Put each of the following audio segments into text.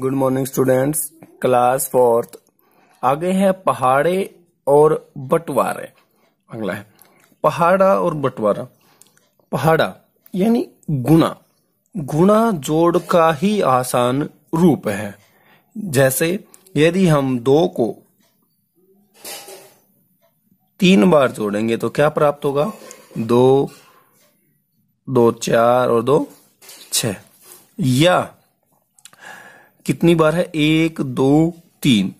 good morning students class fourth आगे है पहाड़े और बंटवारे अगला है पहाड़ा और बंटवारा पहाड़ा यानी गुणा गुणा जोड़ का ही आसान रूप है जैसे यदि हम दो को तीन बार जोड़ेंगे तो क्या प्राप्त होगा दो दो चार और दो छ या कितनी बार है एक दो तीन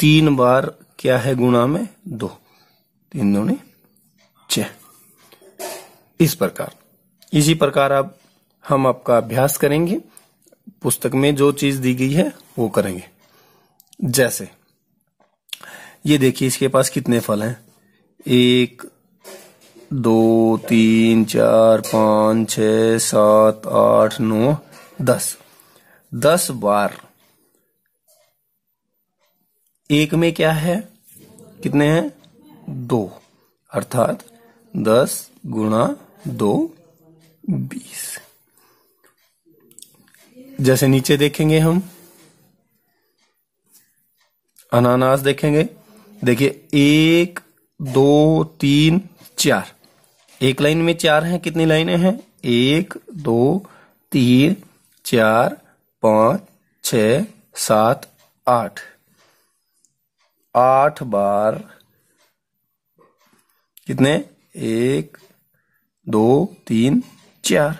तीन बार क्या है गुणा में दो तीन दोने छ इस प्रकार इसी प्रकार अब हम आपका अभ्यास करेंगे पुस्तक में जो चीज दी गई है वो करेंगे जैसे ये देखिए इसके पास कितने फल हैं एक दो तीन चार पांच छ सात आठ नौ दस दस बार एक में क्या है कितने हैं दो अर्थात दस गुणा दो बीस जैसे नीचे देखेंगे हम अनानास देखेंगे देखिए एक दो तीन चार एक लाइन में चार हैं कितनी लाइनें हैं एक दो तीन चार पाँच छ सात आठ आठ बार कितने एक दो तीन चार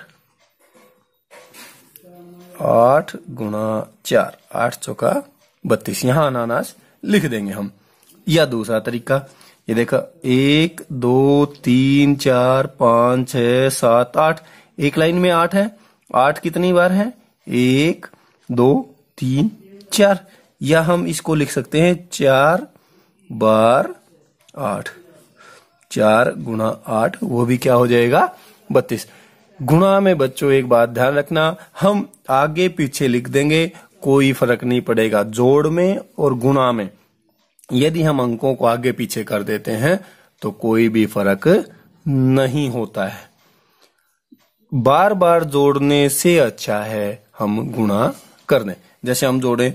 आठ गुणा चार आठ चौका बत्तीस यहां अनानास लिख देंगे हम या दूसरा तरीका ये देखा एक दो तीन चार पांच छ सात आठ एक लाइन में आठ है आठ कितनी बार है एक दो तीन चार या हम इसको लिख सकते हैं चार बार आठ चार गुणा आठ वो भी क्या हो जाएगा बत्तीस गुणा में बच्चों एक बात ध्यान रखना हम आगे पीछे लिख देंगे कोई फर्क नहीं पड़ेगा जोड़ में और गुणा में यदि हम अंकों को आगे पीछे कर देते हैं तो कोई भी फर्क नहीं होता है बार बार जोड़ने से अच्छा है हम गुणा कर दें जैसे हम जोड़े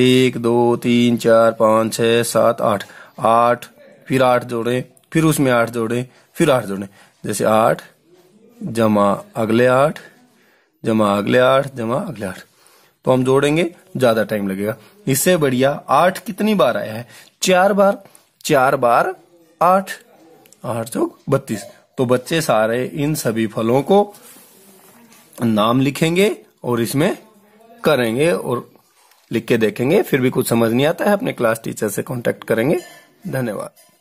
एक दो तीन चार पांच छह सात आठ आठ फिर आठ जोड़े फिर उसमें आठ जोड़े फिर आठ जोड़े जैसे आठ जमा अगले आठ जमा अगले आठ जमा अगले आठ तो हम जोड़ेंगे ज्यादा टाइम लगेगा इससे बढ़िया आठ कितनी बार आया है चार बार चार बार आठ आठ चौक बत्तीस तो बच्चे सारे इन सभी फलों को नाम लिखेंगे और इसमें करेंगे और लिख के देखेंगे फिर भी कुछ समझ नहीं आता है अपने क्लास टीचर से कांटेक्ट करेंगे धन्यवाद